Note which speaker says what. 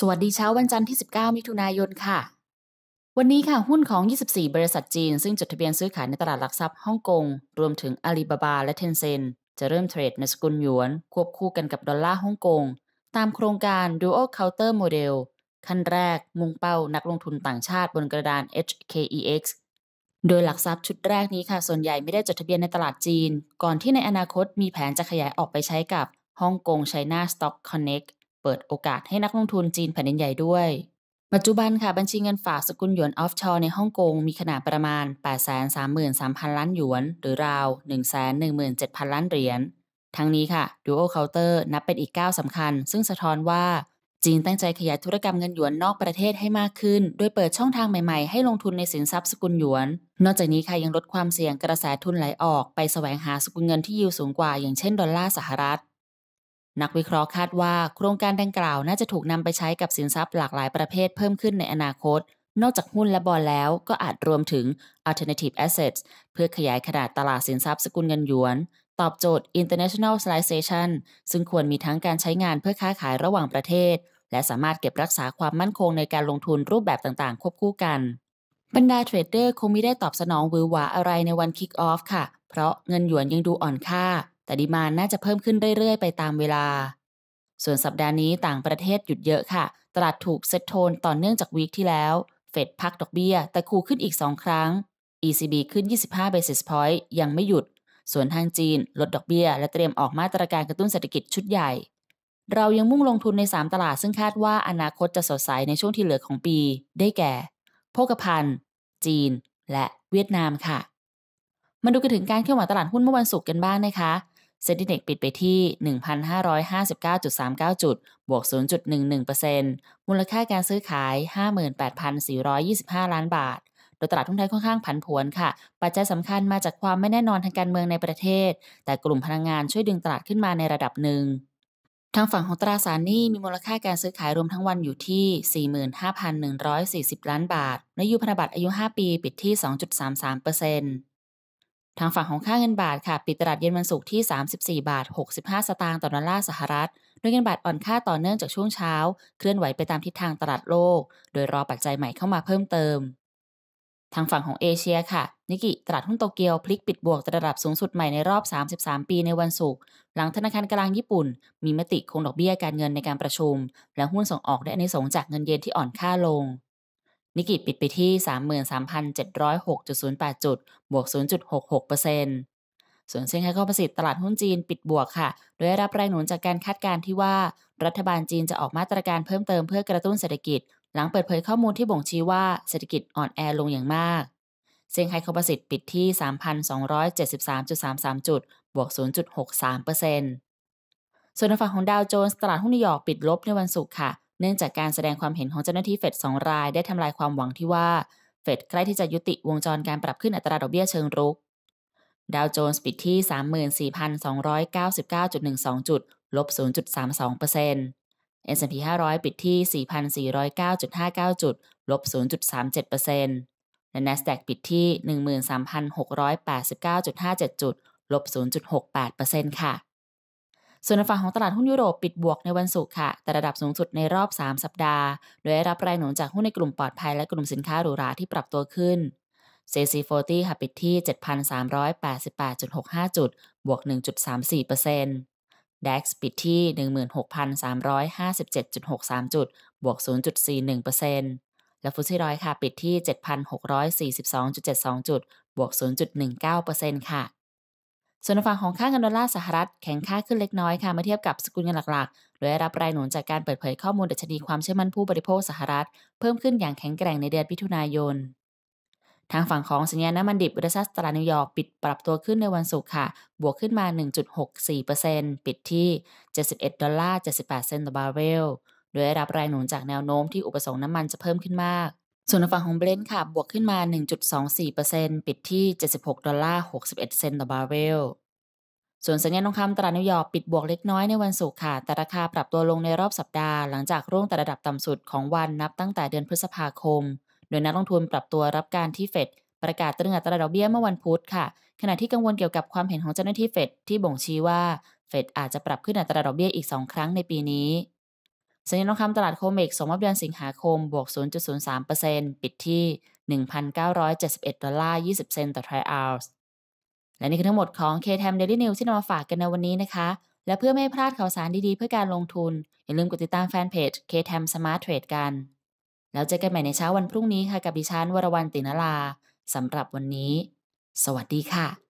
Speaker 1: สวัสดีเช้าวันจันทร์ที่ 19 มิถุนายนค่ะ วันนี้ค่ะ หุ้นของ 24 บริษัทจีนซึ่งจดทะเบียนซื้อขายในตลาดหลักทรัพย์ฮ่องกงรวมถึงอาลีบาบาและเทนเซ็นจะเริ่มเทรดในสกุลหยวน ควบคู่กันกับดอลลาร์ฮ่องกง ตามโครงการ Dual Counter Model ขั้นแรกมุ่งเป้านักลงทุนต่างชาติบนกระดาน HKEX โดยหลักทรัพย์ชุดแรกนี้ค่ะส่วนใหญ่ไม่ได้จดทะเบียนในตลาดจีน ก่อนที่ในอนาคตมีแผนจะขยายออกไปใช้กับฮ่องกงไชน่าสต็อกคอนเน็กเปิดโอกาสให้นักลงทุนจีนแผ่นใหญ่ด้วย ปัจจุบันค่ะบัญชีเงินฝากสกุลหยวนออฟชอร์ในฮ่องกงมีขนาดประมาณ 833,000 ล้านหยวน หรือราว 117,000 ล้านเหรียญ ทั้งนี้ค่ะดูโอเคาน์เตอร์ นับเป็นอีกก้าวสำคัญซึ่งสะท้อนว่าจีนตั้งใจขยายธุรกรรมเงินหยวนนอกประเทศให้มากขึ้น โดยเปิดช่องทางใหม่ๆให้ลงทุนในสินทรัพย์สกุลหยวน นอกจากนี้ค่ะยังลดความเสี่ยงกระแสทุนไหลออกไปแสวงหาสกุลเงินที่ยิวสูงกว่า อย่างเช่นดอลลาร์สหรัฐนักวิเคราะห์คาดว่าโครงการดังกล่าวน่าจะถูกนำไปใช้กับสินทรัพย์หลากหลายประเภทเพิ่มขึ้นในอนาคต นอกจากหุ้นและบอลแล้วก็อาจรวมถึง alternative assets เพื่อขยายขนาดตลาดสินทรัพย์สกุลเงินหยวน ตอบโจทย์ internationalization ซึ่งควรมีทั้งการใช้งานเพื่อค้าขายระหว่างประเทศ และสามารถเก็บรักษาความมั่นคงในการลงทุนรูปแบบต่างๆ ควบคู่กันบรรดาเทรดเดอร์คงไม่ได้ตอบสนองวือหวาอะไรในวันคิกออฟค่ะ เพราะเงินหยวนยังดูอ่อนค่าแต่ดีมานน่าจะเพิ่มขึ้นเรื่อยๆ ไปตามเวลา ส่วนสัปดาห์นี้ต่างประเทศหยุดเยอะค่ะ ตลาดถูกเซ็ตโทนต่อเนื่องจากวีคที่แล้ว เฟดพักดอกเบี้ย แต่คูขึ้นอีก 2 ครั้ง ECB ขึ้น 25 basis point ยังไม่หยุด ส่วนทางจีน ลดดอกเบี้ย และเตรียมออกมาตรการกระตุ้นเศรษฐกิจชุดใหญ่ เรายังมุ่งลงทุนใน 3 ตลาดซึ่งคาดว่าอนาคตจะสดใสในช่วงที่เหลือของปี ได้แก่โภคภัณฑ์จีน และเวียดนามค่ะ มาดูกันถึงการเคลื่อนไหวตลาดหุ้นเมื่อวันศุกร์กันบ้างนะคะเซ็นดิเนกปิดไปที่ 1,559.39จุดบวก 0.11%มูลค่าการซื้อขาย 58,425 ล้านบาท โดยตลาดทุนไทยค่อนข้างผันผวนค่ะ ปัจจัยสำคัญมาจากความไม่แน่นอนทางการเมืองในประเทศ แต่กลุ่มพลังงานช่วยดึงตลาดขึ้นมาในระดับหนึ่ง ทางฝั่งของตราสารหนี้มีมูลค่าการซื้อขายรวมทั้งวันอยู่ที่ 45,140 ล้านบาทยบายูพันธบัตรอายุ5ปี ปิดที่ 2.33%เปอร์เซ็นต์ทางฝั่งของค่าเงินบาทค่ะ ปิดตลาดเย็นวันศุกร์ที่ 34 บาท 65 สตางค์ต่อดอลลาร์สหรัฐโดยเงินบาทอ่อนค่าต่อเนื่องจากช่วงเช้า เคลื่อนไหวไปตามทิศทางตลาดโลก โดยรอปัจจัยใหม่เข้ามาเพิ่มเติม ทางฝั่งของเอเชียค่ะนิกิตลาดหุ้นโตเกียวพลิกปิดบวกระดับสูงสุดใหม่ในรอบ 33 ปีในวันศุกร์หลังธนาคารกลางญี่ปุ่น มีมติคงดอกเบี้ยการเงินในการประชุม และหุ้นส่งออกได้อนิสงจากเงินเยนที่อ่อนค่าลงนิกิปิดไปที่ 33,706.08จุดบวก 0.66%ส่วนเซี่ยงไฮ้ข้อประสิทธิ์ตลาดหุ้นจีนปิดบวกค่ะ โดยรับแรงหนุนจากการคาดการณ์ที่ว่า รัฐบาลจีนจะออกมาตรการเพิ่มเติมเพื่อกระตุ้นเศรษฐกิจ หลังเปิดเผยข้อมูลที่บ่งชี้ว่าเศรษฐกิจอ่อนแอลงอย่างมาก เซี่ยงไฮ้้อประสิทธิ์ปิดที่ 3,273.33จุดบวก0.63%ส่วนฝั่งของดาวโจนส์ตลาดหุ้นนิวยอร์กปิดลบในวันศุกร์ค่ะเนื่องจากการแสดงความเห็นของเจ้าหน้าที่เฟดสองรายได้ทำลายความหวังที่ว่าเฟดใกล้ที่จะยุติวงจรการปรับขึ้นอัตราดอกเบี้ยเชิงรุก ดาวโจนส์ปิดที่ 34,299.12จุดลบ0.32% S&P 500ปิดที่ 4,409.59จุดลบ0.37%และ NASDAQ ปิดที่ 13,689.57จุดลบ0.68%ค่ะส่วนฝั่งของตลาดหุ้นยุโรปปิดบวกในวันศุกร์ค่ะ แต่ระดับสูงสุดในรอบ 3 สัปดาห์ โดยได้รับแรงหนุนจากหุ้นในกลุ่มปลอดภัยและกลุ่มสินค้าหรูหราที่ปรับตัวขึ้น c ตี้ค่ะปิดที่ 7,388.65 จุด บวก 1.34% DAX ปิดที่ 16,357.63 จุด บวก 0.41%และฟุตซี่ร้อยค่ะ ปิดที่ 7,642.72 จุด บวก 0.19%ค่ะส่วนฝั่งของค่าเงินดอลลาร์สหรัฐแข็งค่าขึ้นเล็กน้อยค่ะเมื่อเทียบกับสกุลเงินหลัก ๆ โดยได้รับรายหนุนจากการเปิดเผยข้อมูล ดัชนีความเชื่อมั่นผู้บริโภคสหรัฐ เพิ่มขึ้นอย่างแข็งแกร่งในเดือนมิถุนายน ทางฝั่งของสัญญาณน้ำมันดิบดัชนีตลาดนิวยอร์กปิดปรับตัวขึ้นในวันศุกร์ค่ะ บวกขึ้นมา1.64%ปิดที่71ดอลลาร์78เซนต์ต่อบาร์เรลโดยได้รับแรงหนุนจากแนวโน้มที่อุปสงค์น้ำมันจะเพิ่มขึ้นมากส่วนฝั่งของเบรนท์ค่ะบวกขึ้นมา 1.24%ปิดที่ 76ดอลลาร์61 เซนต์ต่อบาร์เรล ส่วนสัญญาณทองคำตลาดนิวยอร์กปิดบวกเล็กน้อยในวันศุกร์ค่ะ แต่ราคาปรับตัวลงในรอบสัปดาห์หลังจากร่วงแต่ระดับต่ำสุดของวันนับตั้งแต่เดือนพฤษภาคม โดยนักลงทุนปรับตัวรับการที่เฟดประกาศตรึงอัตราดอกเบี้ยเมื่อวันพุธค่ะ ขณะที่กังวลเกี่ยวกับความเห็นของเจ้าหน้าที่เฟดที่บ่งชี้ว่าเฟดอาจจะปรับขึ้นอัตราดอกเบี้ยอีก 2 ครั้งในปีนี้สัญญาทองคำตลาดโคเมกส่งมอบเดือนสิงหาคม บวก 0.03%ปิดที่ 1,971ดอลลาร์20เซนต์ต่อทรัอัลส์ และนี่คือทั้งหมดของ KTM Daily News ที่นำมาฝากกันในวันนี้นะคะ และเพื่อไม่พลาดข่าวสารดี ๆ เพื่อการลงทุน อย่าลืมกดติดตามแฟนเพจ KTM Smart Trade กัน แล้วเจอกันใหม่ในเช้าวันพรุ่งนี้ค่ะ กับดิฉันวรวรรณตินลาสำหรับวันนี้ สวัสดีค่ะ